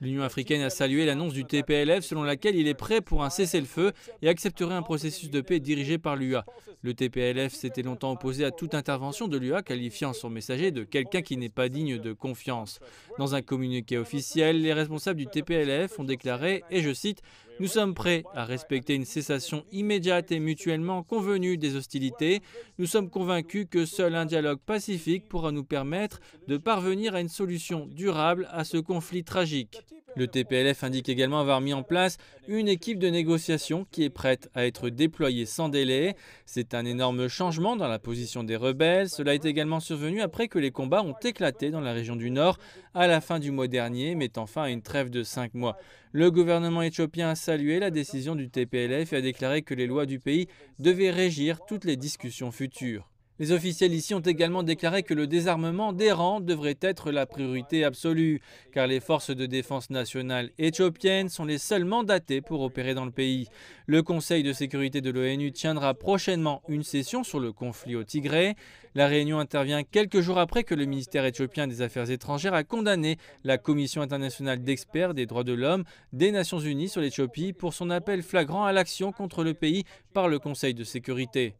L'Union africaine a salué l'annonce du TPLF selon laquelle il est prêt pour un cessez-le-feu et accepterait un processus de paix dirigé par l'UA. Le TPLF s'était longtemps opposé à toute intervention de l'UA, qualifiant son messager de quelqu'un qui n'est pas digne de confiance. Dans un communiqué officiel, les responsables du TPLF ont déclaré, et je cite, Nous sommes prêts à respecter une cessation immédiate et mutuellement convenue des hostilités. Nous sommes convaincus que seul un dialogue pacifique pourra nous permettre de parvenir à une solution durable à ce conflit tragique. Le TPLF indique également avoir mis en place une équipe de négociation qui est prête à être déployée sans délai. C'est un énorme changement dans la position des rebelles. Cela est également survenu après que les combats ont éclaté dans la région du Nord à la fin du mois dernier, mettant fin à une trêve de cinq mois. Le gouvernement éthiopien a salué la décision du TPLF et a déclaré que les lois du pays devaient régir toutes les discussions futures. Les officiels ici ont également déclaré que le désarmement des rangs devrait être la priorité absolue, car les forces de défense nationale éthiopiennes sont les seules mandatées pour opérer dans le pays. Le Conseil de sécurité de l'ONU tiendra prochainement une session sur le conflit au Tigré. La réunion intervient quelques jours après que le ministère éthiopien des Affaires étrangères a condamné la Commission internationale d'experts des droits de l'homme des Nations Unies sur l'Éthiopie pour son appel flagrant à l'action contre le pays par le Conseil de sécurité.